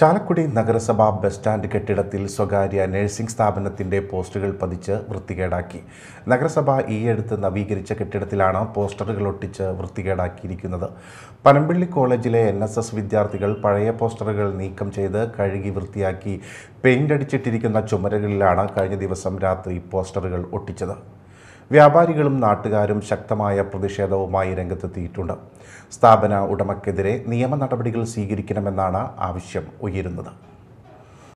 ചാലക്കുടി നഗരസഭ bus stand കെട്ടിടത്തിൽ സ്വകാര്യ നഴ്സിംഗ് സ്ഥാപനത്തിൻ്റെ പോസ്റ്ററുകൾ പതിച്ച് വൃത്തികേടാക്കി നഗരസഭ ഈയടുത്ത് നവീകരിച്ച കെട്ടിടത്തിലാണ് പോസ്റ്ററുകൾ ഒട്ടിച്ച് വൃത്തികേടാക്കിയിരിക്കുന്നത് പനമ്പിള്ളി കോളേജിലെ എൻ എസ് എസ് വിദ്യാർത്ഥികൾ പഴയ പോസ്റ്ററുകൾ നീക്കം ചെയ്ത് കഴുകി വൃത്തിയാക്കി പെയിൻ്റ് അടിച്ചിട്ടിരിക്കുന്ന ചുമരുകളിലാണ് കഴിഞ്ഞ ദിവസം രാത്രി പോസ്റ്ററുകൾ ഒട്ടിച്ചത് വ്യാപാരികളും നാട്ടുകാരും ശക്തമായ പ്രതിഷേധവുമായി രംഗത്തെത്തിയിട്ടുണ്ട് സ്ഥാപന ഉടമക്കെതിരെ നിയമ നടപടികൾ സ്വീകരിക്കണമെന്നാണ് ആവശ്യം ഉയരുന്നത്